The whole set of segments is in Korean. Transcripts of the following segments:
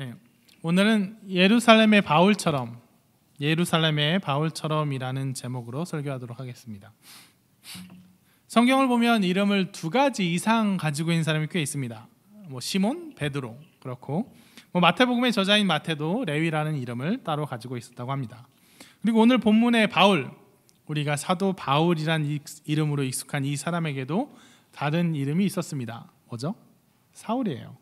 네. 오늘은 예루살렘의 바울처럼 예루살렘의 바울처럼이라는 제목으로 설교하도록 하겠습니다. 성경을 보면 이름을 두 가지 이상 가지고 있는 사람이 꽤 있습니다. 뭐 시몬, 베드로 그렇고 뭐 마태복음의 저자인 마태도 레위라는 이름을 따로 가지고 있었다고 합니다. 그리고 오늘 본문의 바울 우리가 사도 바울이란 이름으로 익숙한 이 사람에게도 다른 이름이 있었습니다. 뭐죠? 사울이에요.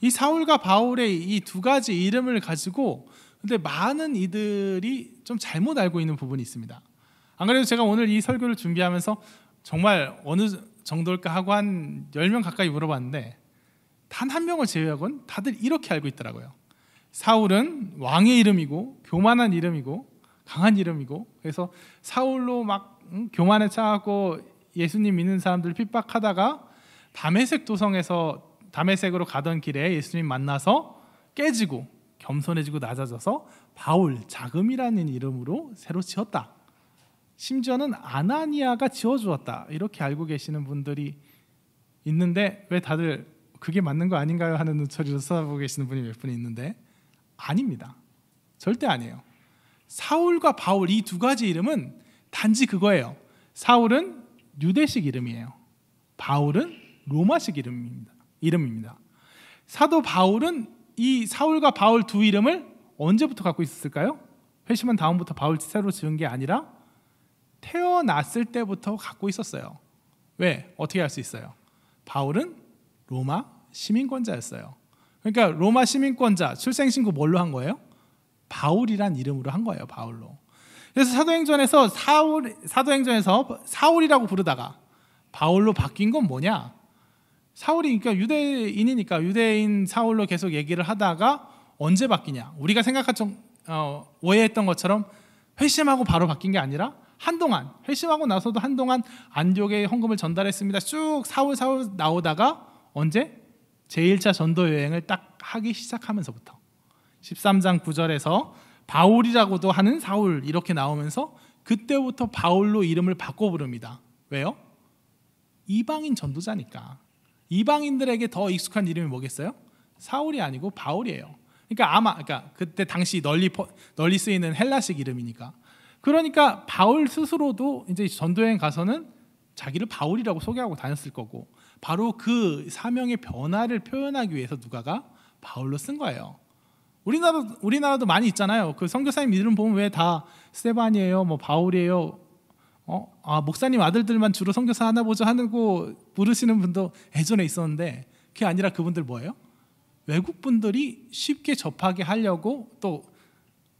이 사울과 바울의 이 두 가지 이름을 가지고 근데 많은 이들이 좀 잘못 알고 있는 부분이 있습니다. 안 그래도 제가 오늘 이 설교를 준비하면서 정말 어느 정도일까 하고 한 10명 가까이 물어봤는데 단 한 명을 제외하고 다들 이렇게 알고 있더라고요. 사울은 왕의 이름이고 교만한 이름이고 강한 이름이고 그래서 사울로 막 교만에 차고 예수님 믿는 사람들 핍박하다가 담에색 도성에서 담에색으로 가던 길에 예수님 만나서 깨지고 겸손해지고 낮아져서 바울 자금이라는 이름으로 새로 지었다. 심지어는 아나니아가 지어주었다. 이렇게 알고 계시는 분들이 있는데 왜 다들 그게 맞는 거 아닌가요 하는 눈초리로 쳐다보고 계시는 분이 몇 분이 있는데 아닙니다. 절대 아니에요. 사울과 바울 이 두 가지 이름은 단지 그거예요. 사울은 유대식 이름이에요. 바울은 로마식 이름입니다. 이름입니다. 사도 바울은 이 사울과 바울 두 이름을 언제부터 갖고 있었을까요? 회심한 다음부터 바울 새로 지은 게 아니라 태어났을 때부터 갖고 있었어요. 왜? 어떻게 알수 있어요? 바울은 로마 시민권자였어요. 그러니까 로마 시민권자 출생신고 뭘로 한 거예요? 바울이란 이름으로 한 거예요. 바울로. 그래서 사도행전에서 사울 사도행전에서 사울이라고 부르다가 바울로 바뀐 건 뭐냐? 사울이 니까 그러니까 유대인이니까 유대인 사울로 계속 얘기를 하다가 언제 바뀌냐? 우리가 생각했던 어, 오해했던 것처럼 회심하고 바로 바뀐 게 아니라 한동안 회심하고 나서도 한동안 안디옥에 헌금을 전달했습니다. 쭉 사울 사울 나오다가 언제 제1차 전도 여행을 딱 하기 시작하면서부터 13장 9절에서 바울이라고도 하는 사울 이렇게 나오면서 그때부터 바울로 이름을 바꿔 부릅니다. 왜요? 이방인 전도자니까. 이방인들에게 더 익숙한 이름이 뭐겠어요? 사울이 아니고 바울이에요. 그러니까 아마 그러니까 그때 당시 널리 널리 쓰이는 헬라식 이름이니까. 그러니까 바울 스스로도 이제 전도행 가서는 자기를 바울이라고 소개하고 다녔을 거고 바로 그 사명의 변화를 표현하기 위해서 누가가 바울로 쓴 거예요. 우리나라 우리나라도 많이 있잖아요. 그 선교사님 이름 보면 왜 다 스테반이에요, 뭐 바울이에요, 아, 목사님 아들들만 주로 성교사 하나 보죠 하는고 부르시는 분도 예전에 있었는데 그게 아니라 그분들 뭐예요? 외국 분들이 쉽게 접하게 하려고 또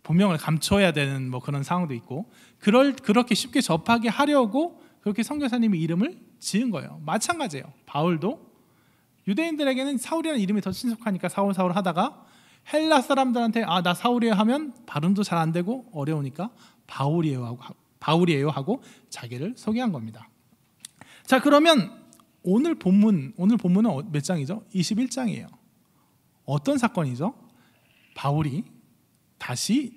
본명을 감춰야 되는 뭐 그런 상황도 있고 그럴 그렇게 쉽게 접하게 하려고 그렇게 성교사님의 이름을 지은 거예요. 마찬가지예요. 바울도 유대인들에게는 사울이라는 이름이 더 친숙하니까 사울 사울 하다가 헬라 사람들한테 아 나 사울이에요 하면 발음도 잘 안 되고 어려우니까 바울이에요 하고 바울이에요 하고 자기를 소개한 겁니다. 자, 그러면 오늘 본문 오늘 본문은 어, 몇 장이죠? 21장이에요. 어떤 사건이죠? 바울이 다시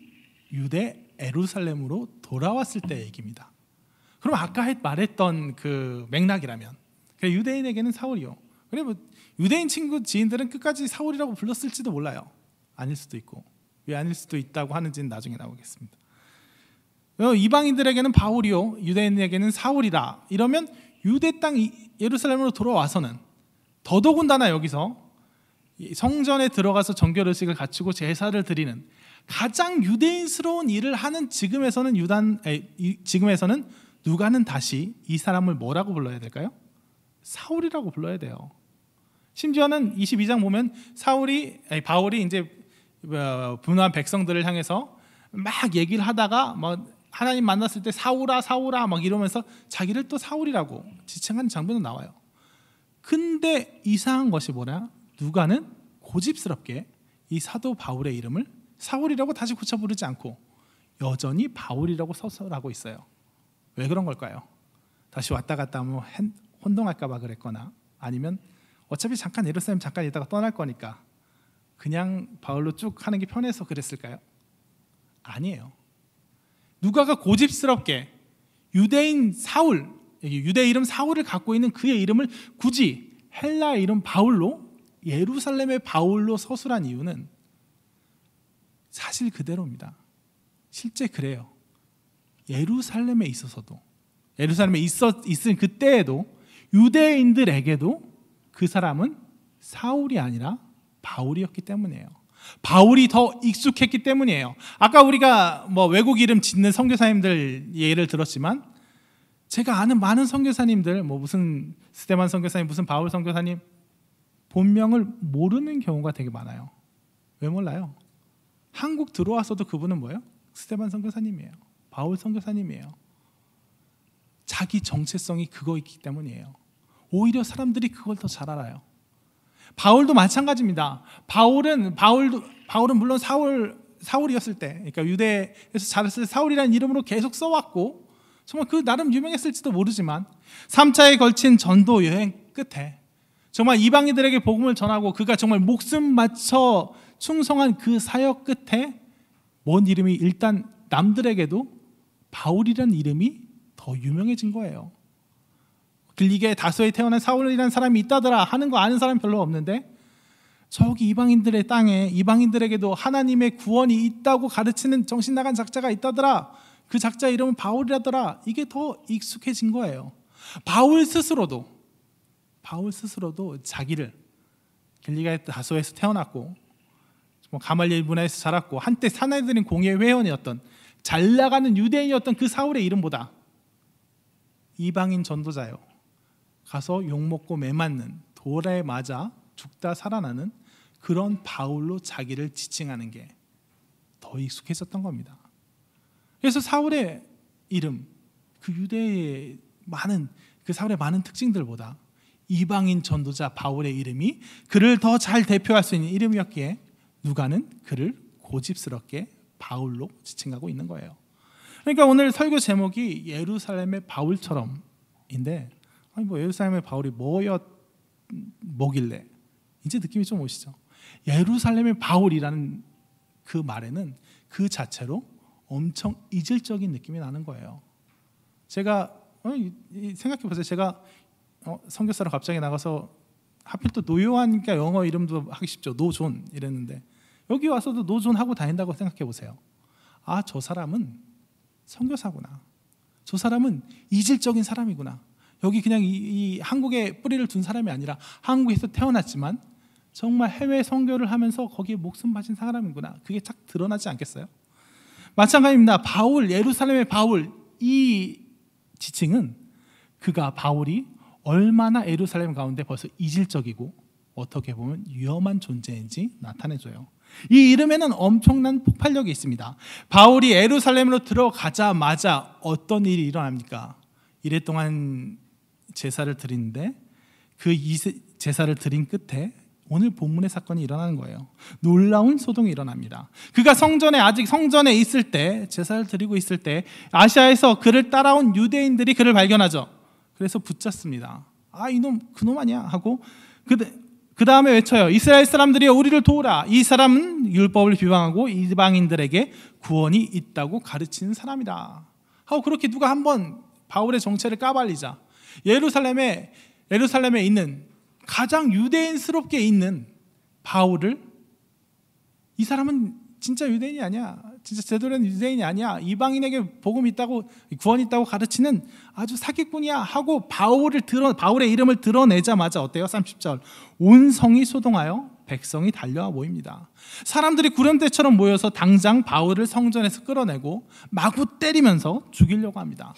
유대 에루살렘으로 돌아왔을 때 얘기입니다. 그럼 아까 말했던 그 맥락이라면 유대인에게는 사울이요. 그래 뭐 유대인 친구 지인들은 끝까지 사울이라고 불렀을지도 몰라요. 아닐 수도 있고 왜 아닐 수도 있다고 하는지는 나중에 나오겠습니다. 어, 이방인들에게는 바울이요, 유대인에게는 사울이다. 이러면 유대 땅 예루살렘으로 돌아와서는 더더군다나 여기서 성전에 들어가서 정결의식을 갖추고 제사를 드리는 가장 유대인스러운 일을 하는 지금에서는 유단 에, 지금에서는 누가는 다시 이 사람을 뭐라고 불러야 될까요? 사울이라고 불러야 돼요. 심지어는 22장 보면 사울이 아니, 바울이 이제 어, 분한 백성들을 향해서 막 얘기를 하다가 막 뭐 하나님 만났을 때 사울아 사울아 막 이러면서 자기를 또 사울이라고 지칭하는 장면도 나와요. 근데 이상한 것이 뭐냐? 누가는 고집스럽게 이 사도 바울의 이름을 사울이라고 다시 고쳐 부르지 않고 여전히 바울이라고 서술하고 있어요. 왜 그런 걸까요? 다시 왔다 갔다 하면 뭐 혼동할까 봐 그랬거나 아니면 어차피 잠깐 예루살렘 잠깐 있다가 떠날 거니까 그냥 바울로 쭉 하는 게 편해서 그랬을까요? 아니에요. 누가가 고집스럽게 유대인 사울, 유대 이름 사울을 갖고 있는 그의 이름을 굳이 헬라 이름 바울로 예루살렘의 바울로 서술한 이유는 사실 그대로입니다. 실제 그래요. 예루살렘에 있어서도 예루살렘에 있었 있은 그때에도 유대인들에게도 그 사람은 사울이 아니라 바울이었기 때문이에요. 바울이 더 익숙했기 때문이에요. 아까 우리가 뭐 외국 이름 짓는 선교사님들 예를 들었지만 제가 아는 많은 선교사님들 뭐 무슨 스테반 선교사님 무슨 바울 선교사님 본명을 모르는 경우가 되게 많아요. 왜 몰라요? 한국 들어와서도 그분은 뭐예요? 스테반 선교사님이에요. 바울 선교사님이에요. 자기 정체성이 그거있기 때문이에요. 오히려 사람들이 그걸 더 잘 알아요. 바울도 마찬가지입니다. 바울은 바울도 바울은 물론 사울 사울이었을 때, 그러니까 유대에서 자랐을 사울이라는 이름으로 계속 써왔고 정말 그 나름 유명했을지도 모르지만 3차에 걸친 전도 여행 끝에 정말 이방인들에게 복음을 전하고 그가 정말 목숨 맞춰 충성한 그 사역 끝에 뭔 이름이 일단 남들에게도 바울이라는 이름이 더 유명해진 거예요. 길리게 다소에 태어난 사울이라는 사람이 있다더라 하는 거 아는 사람 별로 없는데 저기 이방인들의 땅에 이방인들에게도 하나님의 구원이 있다고 가르치는 정신 나간 작자가 있다더라 그 작자 이름은 바울이라더라 이게 더 익숙해진 거예요 바울 스스로도 바울 스스로도 자기를 길리가 다소에서 태어났고 뭐 가말리엘 문화에서 자랐고 한때 사나이들인 공예 회원이었던 잘 나가는 유대인이었던 그 사울의 이름보다 이방인 전도자요. 가서 욕먹고 매맞는 돌에 맞아 죽다 살아나는 그런 바울로 자기를 지칭하는 게 더 익숙했었던 겁니다. 그래서 사울의 이름, 그 유대의 많은 그 사울의 많은 특징들보다 이방인 전도자 바울의 이름이 그를 더 잘 대표할 수 있는 이름이었기에 누가는 그를 고집스럽게 바울로 지칭하고 있는 거예요. 그러니까 오늘 설교 제목이 예루살렘의 바울처럼인데 아니 뭐 예루살렘의 바울이 뭐였 뭐길래 이제 느낌이 좀 오시죠. 예루살렘의 바울이라는 그 말에는 그 자체로 엄청 이질적인 느낌이 나는 거예요. 제가 어, 생각해 보세요. 제가 어, 선교사로 갑자기 나가서 하필 또 노요하니까 그러니까 영어 이름도 하기 쉽죠. 노존 이랬는데 여기 와서도 노존 하고 다닌다고 생각해 보세요. 아 저 사람은 선교사구나. 저 사람은 이질적인 사람이구나. 여기 그냥 이, 이 한국에 뿌리를 둔 사람이 아니라 한국에서 태어났지만 정말 해외 선교를 하면서 거기에 목숨 바친 사람이구나. 그게 착 드러나지 않겠어요? 마찬가지입니다. 바울 예루살렘의 바울 이 지칭은 그가 바울이 얼마나 예루살렘 가운데 벌써 이질적이고 어떻게 보면 위험한 존재인지 나타내줘요. 이 이름에는 엄청난 폭발력이 있습니다. 바울이 예루살렘으로 들어가자마자 어떤 일이 일어납니까? 이랫 동안 제사를 드리는데 그 제사를 드린 끝에 오늘 본문의 사건이 일어나는 거예요. 놀라운 소동이 일어납니다. 그가 성전에 아직 성전에 있을 때 제사를 드리고 있을 때 아시아에서 그를 따라온 유대인들이 그를 발견하죠. 그래서 붙잡습니다. 아 이놈 그놈 아니야 하고 그 다음에 외쳐요. 이스라엘 사람들이여 우리를 도우라. 이 사람은 율법을 비방하고 이방인들에게 구원이 있다고 가르치는 사람이다. 하고 그렇게 누가 한번 바울의 정체를 까발리자 예루살렘에 예루살렘에 있는 가장 유대인스럽게 있는 바울을 이 사람은 진짜 유대인이 아니야. 진짜 제대로 된 유대인이 아니야. 이방인에게 복음 있다고 구원이 있다고 가르치는 아주 사기꾼이야 하고 바울을 드러 바울의 이름을 드러내자마자 어때요? 30절. 온 성이 소동하여 백성이 달려와 모입니다. 사람들이 구름대처럼 모여서 당장 바울을 성전에서 끌어내고 마구 때리면서 죽이려고 합니다.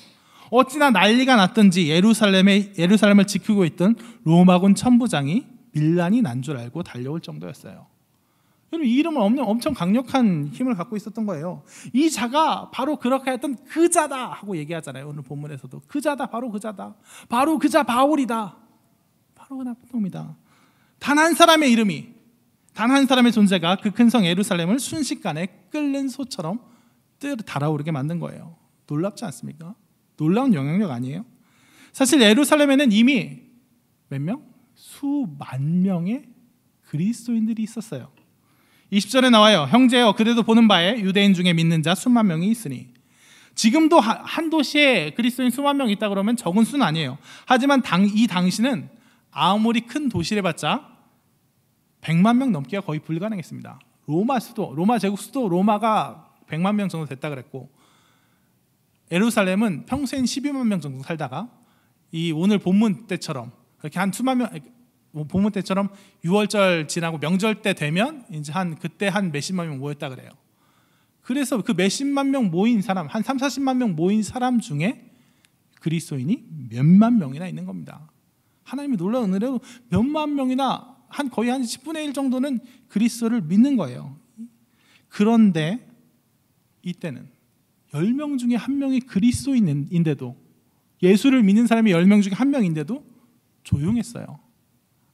어찌나 난리가 났든지 예루살렘에 예루살렘을 지키고 있던 로마군 천부장이 밀란이 난 줄 알고 달려올 정도였어요. 여러이 이름은 없는 엄청 강력한 힘을 갖고 있었던 거예요. 이 자가 바로 그렇게 했던 그 자다 하고 얘기하잖아요. 오늘 본문에서도 그 자다 바로 그 자다. 바로 그 자 바울이다. 바로 그 나쁜 놈이다. 단 한 사람의 이름이 단 한 사람의 존재가 그 큰 성 예루살렘을 순식간에 끓는 소처럼 달아오르게 만든 거예요. 놀랍지 않습니까? 놀라운 영향력 아니에요? 사실 예루살렘에는 이미 몇 명? 수만 명의 그리스도인들이 있었어요. 20절에 나와요. 형제여 그대도 보는 바에 유대인 중에 믿는 자 수만 명이 있으니 지금도 한 도시에 그리스도인 수만 명 있다 그러면 적은 수는 아니에요. 하지만 당, 이 당시는 아무리 큰 도시를 봤자 100만 명 넘기가 거의 불가능했습니다. 로마 수도, 로마 제국 수도 로마가 100만 명 정도 됐다 그랬고 에루살렘은 평생 12만 명 정도 살다가 이 오늘 본문 때처럼 그렇게한 2만 명 본문 때처럼 6월절 지나고 명절 때 되면 이제 한 그때 한 몇십만 명 모였다 그래요. 그래서 그 몇십만 명 모인 사람 한 3, 40만 명 모인 사람 중에 그리스도인이 몇만 명이나 있는 겁니다. 하나님이 놀라운 은혜로 몇만 명이나 한 거의 한 10분의 1 정도는 그리스도를 믿는 거예요. 그런데 이때는 10명 중에 한 명이 그리스도인인데도 예수를 믿는 사람이 10명 중에 한 명인데도 조용했어요.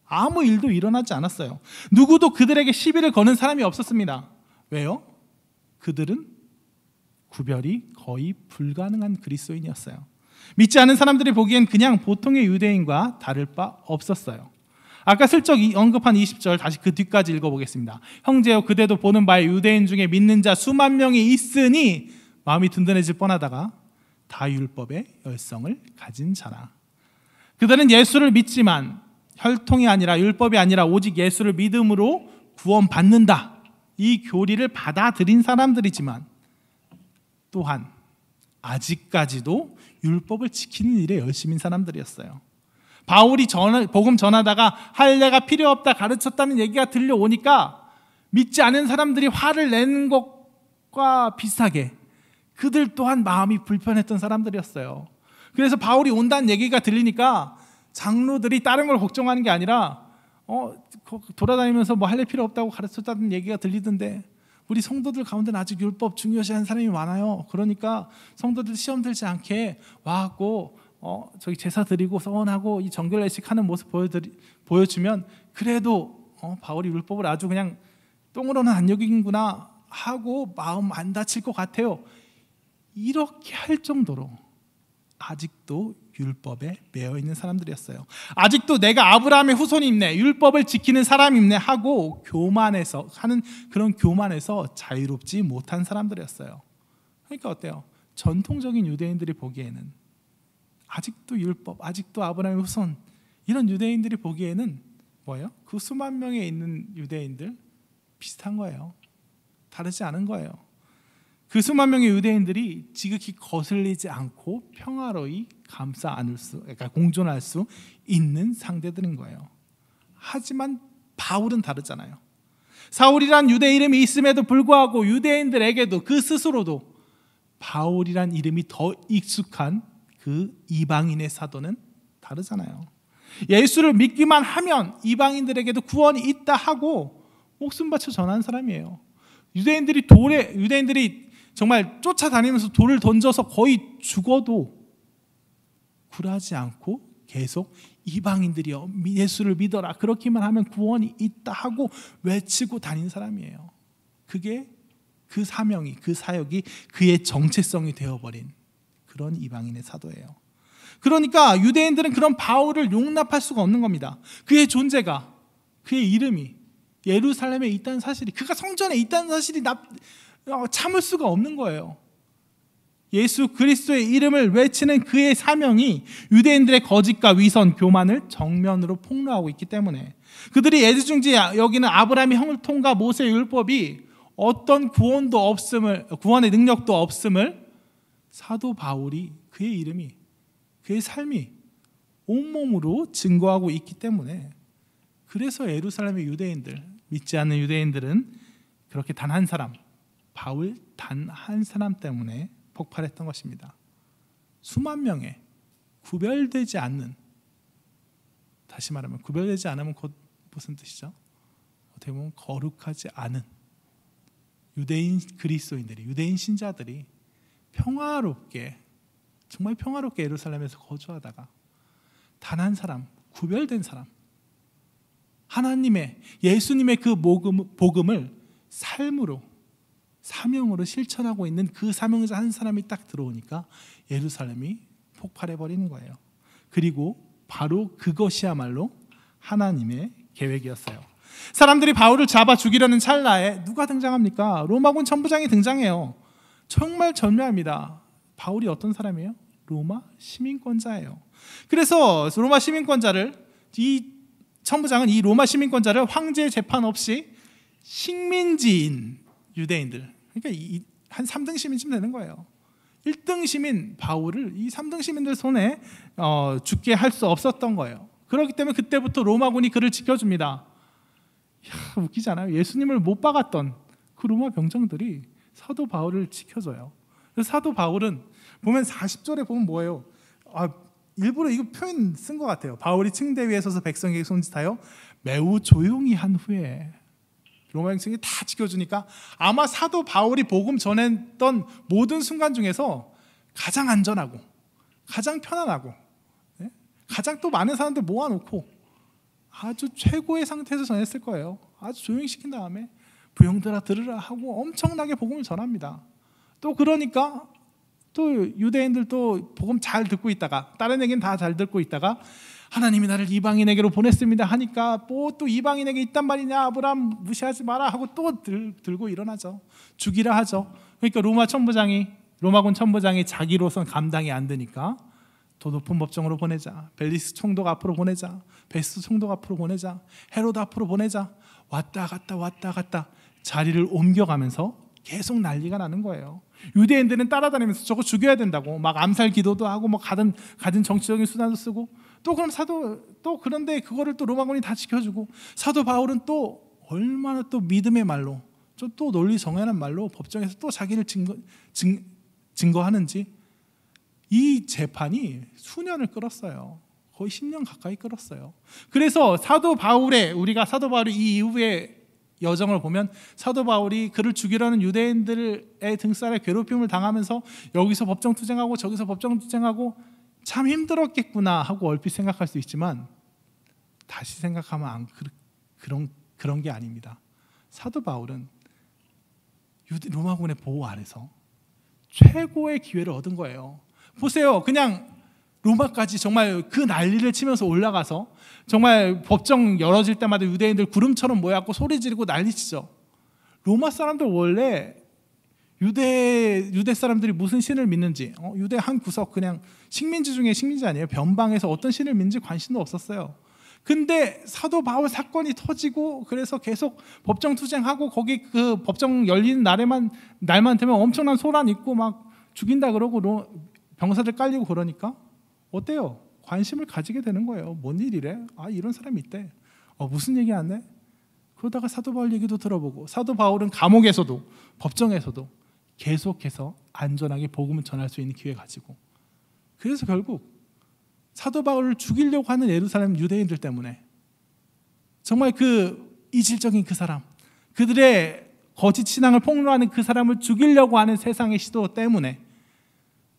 아무 일도 일어나지 않았어요. 누구도 그들에게 시비를 거는 사람이 없었습니다. 왜요? 그들은 구별이 거의 불가능한 그리스도인이었어요. 믿지 않은 사람들이 보기엔 그냥 보통의 유대인과 다를 바 없었어요. 아까 슬쩍 언급한 20절 다시 그 뒤까지 읽어보겠습니다. 형제여 그대도 보는 바에 유대인 중에 믿는 자 수만 명이 있으니 마음이 든든해질 뻔하다가 다 율법의 열성을 가진 자라. 그들은 예수를 믿지만 혈통이 아니라 율법이 아니라 오직 예수를 믿음으로 구원받는다. 이 교리를 받아들인 사람들이지만 또한 아직까지도 율법을 지키는 일에 열심인 사람들이었어요. 바울이 전, 복음 전하다가 할례가 필요 없다 가르쳤다는 얘기가 들려오니까 믿지 않은 사람들이 화를 낸 것과 비슷하게 그들 또한 마음이 불편했던 사람들이었어요. 그래서 바울이 온다는 얘기가 들리니까 장로들이 다른 걸 걱정하는 게 아니라 어, 돌아다니면서 뭐 할래 필요 없다고 가르쳤다는 얘기가 들리던데 우리 성도들 가운데는 아직 율법 중요시하는 사람이 많아요. 그러니까 성도들 시험 들지 않게 와갖고 어, 저기 제사 드리고 서원하고 이 정결 예식하는 모습 보여드리, 보여주면 그래도 어, 바울이 율법을 아주 그냥 똥으로는 안 여기는구나 하고 마음 안 다칠 것 같아요. 이렇게 할 정도로 아직도 율법에 매여 있는 사람들이었어요. 아직도 내가 아브라함의 후손이네, 율법을 지키는 사람이네 하고 교만해서 하는 그런 교만에서 자유롭지 못한 사람들이었어요. 그러니까 어때요? 전통적인 유대인들이 보기에는 아직도 율법, 아직도 아브라함의 후손 이런 유대인들이 보기에는 뭐예요? 그 수만 명에 있는 유대인들 비슷한 거예요. 다르지 않은 거예요. 그 수만 명의 유대인들이 지극히 거슬리지 않고 평화로이 감싸 안을 수, 그러니까 공존할 수 있는 상대들인 거예요. 하지만 바울은 다르잖아요. 사울이란 유대 이름이 있음에도 불구하고 유대인들에게도 그 스스로도 바울이란 이름이 더 익숙한 그 이방인의 사도는 다르잖아요. 예수를 믿기만 하면 이방인들에게도 구원이 있다 하고 목숨 바쳐 전한 사람이에요. 유대인들이 돌에 유대인들이 정말 쫓아다니면서 돌을 던져서 거의 죽어도 굴하지 않고 계속 이방인들이여 예수를 믿어라 그렇기만 하면 구원이 있다 하고 외치고 다닌 사람이에요. 그게 그 사명이 그 사역이 그의 정체성이 되어버린 그런 이방인의 사도예요. 그러니까 유대인들은 그런 바울을 용납할 수가 없는 겁니다. 그의 존재가 그의 이름이 예루살렘에 있다는 사실이 그가 성전에 있다는 사실이 납, 참을 수가 없는 거예요. 예수 그리스도의 이름을 외치는 그의 사명이 유대인들의 거짓과 위선, 교만을 정면으로 폭로하고 있기 때문에 그들이 애지중지 여기는 아브라함의 형통과 모세 율법이 어떤 구원도 없음을 구원의 능력도 없음을 사도 바울이 그의 이름이 그의 삶이 온몸으로 증거하고 있기 때문에 그래서 예루살렘의 유대인들 믿지 않는 유대인들은 그렇게 단 한 사람 바울 단 한 사람 때문에 폭발했던 것입니다. 수만 명의 구별되지 않는 다시 말하면 구별되지 않으면 곧 무슨 뜻이죠? 어떻게 보면 거룩하지 않은 유대인 그리스도인들이 유대인 신자들이 평화롭게 정말 평화롭게 예루살렘에서 거주하다가 단 한 사람 구별된 사람 하나님의 예수님의 그 복음을 삶으로 사명으로 실천하고 있는 그사명에한 사람이 딱 들어오니까 예루살렘이 폭발해 버리는 거예요. 그리고 바로 그것이야말로 하나님의 계획이었어요. 사람들이 바울을 잡아 죽이려는 찰나에 누가 등장합니까? 로마군 천부장이 등장해요. 정말 절묘합니다. 바울이 어떤 사람이에요? 로마 시민권자예요. 그래서 로마 시민권자를 이 천부장은 이 로마 시민권자를 황제 재판 없이 식민지인 유대인들. 그러니까 이, 한 3등 시민쯤 되는 거예요. 1등 시민 바울을 이 3등 시민들 손에 어, 죽게 할 수 없었던 거예요. 그렇기 때문에 그때부터 로마군이 그를 지켜줍니다. 이야, 웃기잖아요. 예수님을 못 박았던 그 로마 병정들이 사도 바울을 지켜줘요. 그래서 사도 바울은 보면 40절에 보면 뭐예요? 아, 일부러 이거 표현 쓴것 같아요. 바울이 층대 위에 서서 백성에게 손짓하여 매우 조용히 한 후에 로마 행성이 다 지켜주니까 아마 사도 바울이 복음 전했던 모든 순간 중에서 가장 안전하고 가장 편안하고 예? 가장 또 많은 사람들 모아놓고 아주 최고의 상태에서 전했을 거예요. 아주 조용시킨 히 다음에 부형들아 들으라 하고 엄청나게 복음을 전합니다. 또 그러니까 또 유대인들도 복음 잘 듣고 있다가 다른 얘기는 다 잘 듣고 있다가 하나님이 나를 이방인에게로 보냈습니다 하니까 뭐또 이방인에게 있단 말이냐 아브람 무시하지 마라 하고 또 들, 들고 일어나죠 죽이라 하죠 그러니까 로마 천부장이 로마군 천부장이 자기로선 감당이 안 되니까 더 높은 법정으로 보내자 벨리스 총독 앞으로 보내자 베스 총독 앞으로 보내자 헤로드 앞으로 보내자 왔다 갔다 왔다 갔다 자리를 옮겨가면서 계속 난리가 나는 거예요. 유대인들은 따라다니면서 저거 죽여야 된다고 막 암살 기도도 하고 뭐 가든 가든 정치적인 수단도 쓰고 또 그럼 사도 또 그런데 그거를 또 로마군이 다 지켜주고 사도 바울은 또 얼마나 또 믿음의 말로 또 논리 정하는 말로 법정에서 또 자기를 증거, 증, 증거하는지 이 재판이 수년을 끌었어요. 거의 10년 가까이 끌었어요. 그래서 사도 바울의 우리가 사도 바울이 이 이후에 여정을 보면 사도 바울이 그를 죽이려는 유대인들의 등살에 괴롭힘을 당하면서 여기서 법정 투쟁하고 저기서 법정 투쟁하고 참 힘들었겠구나 하고 얼핏 생각할 수 있지만 다시 생각하면 안, 그, 그런 그런 게 아닙니다. 사도 바울은 유대, 로마군의 보호 아래서 최고의 기회를 얻은 거예요. 보세요. 그냥 로마까지 정말 그 난리를 치면서 올라가서 정말 법정 열어질 때마다 유대인들 구름처럼 모여갖고 소리 지르고 난리 치죠. 로마 사람들 원래 유대 유대 사람들이 무슨 신을 믿는지 어, 유대 한 구석 그냥 식민지 중에 식민지 아니에요 변방에서 어떤 신을 믿는지 관심도 없었어요. 근데 사도 바울 사건이 터지고 그래서 계속 법정 투쟁하고 거기 그 법정 열리는 날에만 날만 되면 엄청난 소란 있고 막 죽인다 그러고 병사들 깔리고 그러니까 어때요? 관심을 가지게 되는 거예요. 뭔 일이래? 아 이런 사람이 있대. 어 무슨 얘기 안 해? 그러다가 사도 바울 얘기도 들어보고 사도 바울은 감옥에서도 법정에서도 계속해서 안전하게 복음을 전할 수 있는 기회 가지고 그래서 결국 사도 바울을 죽이려고 하는 예루살렘 유대인들 때문에 정말 그 이질적인 그 사람 그들의 거짓 신앙을 폭로하는 그 사람을 죽이려고 하는 세상의 시도 때문에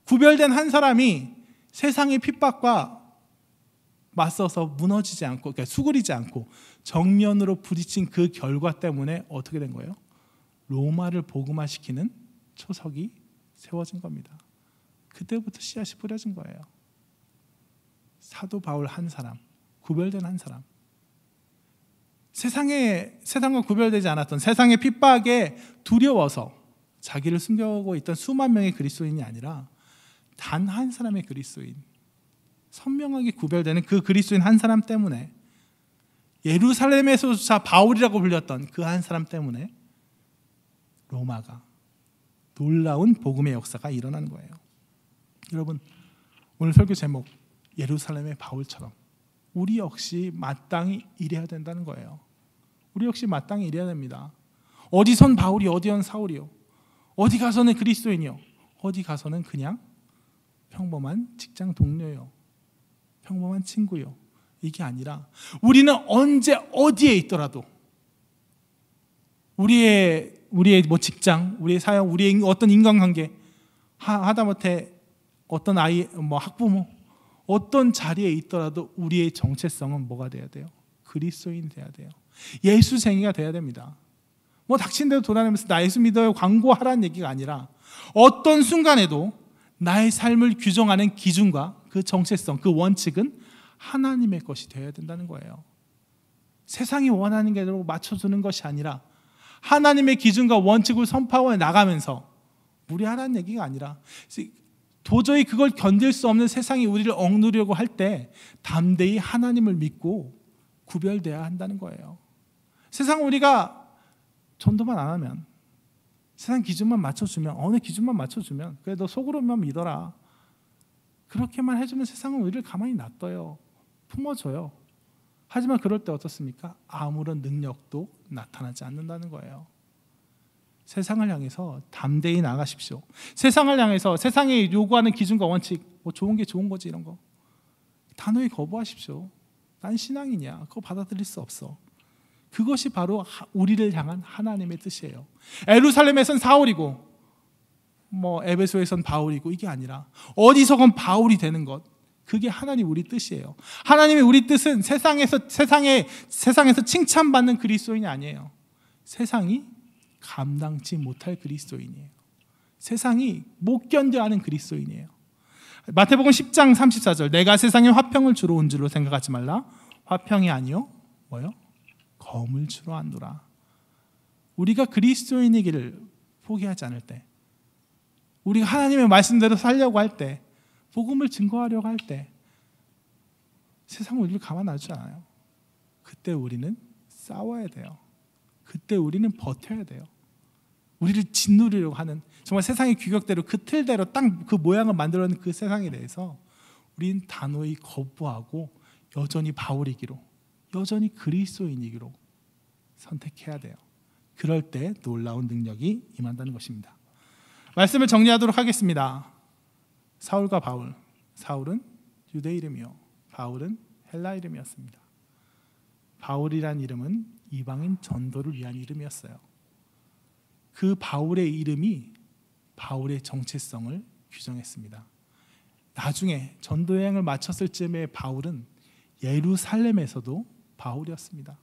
구별된 한 사람이 세상의 핍박과 맞서서 무너지지 않고 그러니까 수그리지 않고 정면으로 부딪힌 그 결과 때문에 어떻게 된 거예요? 로마를 복음화시키는 초석이 세워진 겁니다. 그때부터 씨앗이 뿌려진 거예요. 사도 바울 한 사람, 구별된 한 사람. 세상에 세상과 구별되지 않았던 세상의 핍박에 두려워서 자기를 숨겨오고 있던 수만 명의 그리스도인이 아니라 단 한 사람의 그리스도인 선명하게 구별되는 그 그리스도인 한 사람 때문에 예루살렘에서조차 바울이라고 불렸던 그 한 사람 때문에 로마가 놀라운 복음의 역사가 일어난 거예요. 여러분 오늘 설교 제목 예루살렘의 바울처럼 우리 역시 마땅히 일해야 된다는 거예요. 우리 역시 마땅히 일해야 됩니다. 어디선 바울이 어디선 사울이요. 어디 가서는 그리스도인이요. 어디 가서는 그냥 평범한 직장 동료요. 평범한 친구요. 이게 아니라 우리는 언제 어디에 있더라도 우리의 우리의 뭐 직장, 우리의 사역, 우리의 어떤 인간관계, 하, 다못해 어떤 아이, 뭐 학부모, 어떤 자리에 있더라도 우리의 정체성은 뭐가 돼야 돼요? 그리스도인 돼야 돼요. 예수생이가 돼야 됩니다. 뭐 닥친 대로 돌아다니면서 나 예수 믿어요 광고하라는 얘기가 아니라 어떤 순간에도 나의 삶을 규정하는 기준과 그 정체성, 그 원칙은 하나님의 것이 되어야 된다는 거예요. 세상이 원하는 게 맞춰주는 것이 아니라 하나님의 기준과 원칙을 선파해 나가면서 무리하라는 얘기가 아니라 도저히 그걸 견딜 수 없는 세상이 우리를 억누르려고 할 때 담대히 하나님을 믿고 구별돼야 한다는 거예요. 세상 우리가 전도만 안 하면 세상 기준만 맞춰주면 어느 기준만 맞춰주면 그래 도 속으로만 믿어라 그렇게만 해주면 세상은 우리를 가만히 놔둬요 품어줘요 하지만 그럴 때 어떻습니까? 아무런 능력도 나타나지 않는다는 거예요. 세상을 향해서 담대히 나가십시오. 세상을 향해서 세상이 요구하는 기준과 원칙, 뭐 좋은 게 좋은 거지 이런 거 단호히 거부하십시오. 난 신앙이냐? 그거 받아들일 수 없어. 그것이 바로 우리를 향한 하나님의 뜻이에요. 에루살렘에선 사울이고 뭐 에베소에선 바울이고 이게 아니라 어디서건 바울이 되는 것. 그게 하나님 우리 뜻이에요. 하나님의 우리 뜻은 세상에서 세상에 세상에서 칭찬받는 그리스도인이 아니에요. 세상이 감당치 못할 그리스도인이에요. 세상이 못 견뎌하는 그리스도인이에요. 마태복음 10장 34절 내가 세상에 화평을 주러 온 줄로 생각하지 말라. 화평이 아니요. 뭐요? 검을 주러 안노라. 우리가 그리스도인이기를 포기하지 않을 때 우리가 하나님의 말씀대로 살려고 할때 복음을 증거하려고 할 때 세상은 우리를 가만 놔주지 않아요. 그때 우리는 싸워야 돼요. 그때 우리는 버텨야 돼요. 우리를 짓누리려고 하는 정말 세상의 규격대로 그 틀대로 딱 그 모양을 만들어낸 그 세상에 대해서 우린 단호히 거부하고 여전히 바울이기로 여전히 그리스도인이기로 선택해야 돼요. 그럴 때 놀라운 능력이 임한다는 것입니다. 말씀을 정리하도록 하겠습니다. 사울과 바울. 사울은 유대 이름이요. 바울은 헬라 이름이었습니다. 바울이란 이름은 이방인 전도를 위한 이름이었어요. 그 바울의 이름이 바울의 정체성을 규정했습니다. 나중에 전도 여행을 마쳤을 쯤에 바울은 예루살렘에서도 바울이었습니다.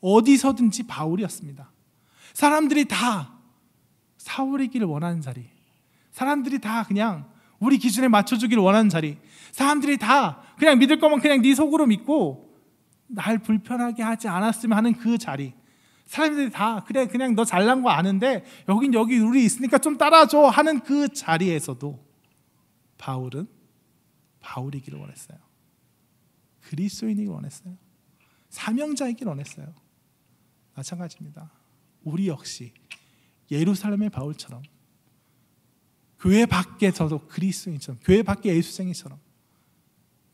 어디서든지 바울이었습니다. 사람들이 다 사울이기를 원하는 자리. 사람들이 다 그냥 우리 기준에 맞춰주길 원하는 자리. 사람들이 다 그냥 믿을 거면 그냥 네 속으로 믿고 날 불편하게 하지 않았으면 하는 그 자리. 사람들이 다 그래 그냥 너 잘난 거 아는데 여긴 여기 우리 있으니까 좀 따라줘 하는 그 자리에서도 바울은 바울이기를 원했어요. 그리스도인이기를 원했어요. 사명자이기를 원했어요. 마찬가지입니다. 우리 역시 예루살렘의 바울처럼 교회 밖에저도 그리스도인처럼 교회 밖에 예수생이처럼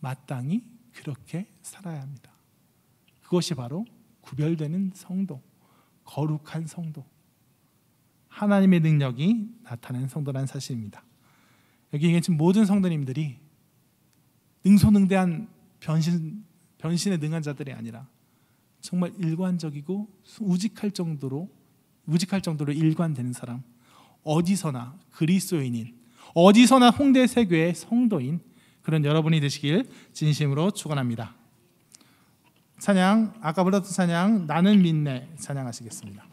마땅히 그렇게 살아야 합니다. 그것이 바로 구별되는 성도, 거룩한 성도, 하나님의 능력이 나타나는 성도라는 사실입니다. 여기 계신 모든 성도님들이 능소능대한 변신, 변신에 능한 자들이 아니라 정말 일관적이고 우직할 정도로 우직할 정도로 일관되는 사람, 어디서나 그리스도인인 어디서나 홍대 세계의 성도인 그런 여러분이 되시길 진심으로 축원합니다. 찬양 아까 불렀던 찬양 나는 믿네 찬양하시겠습니다.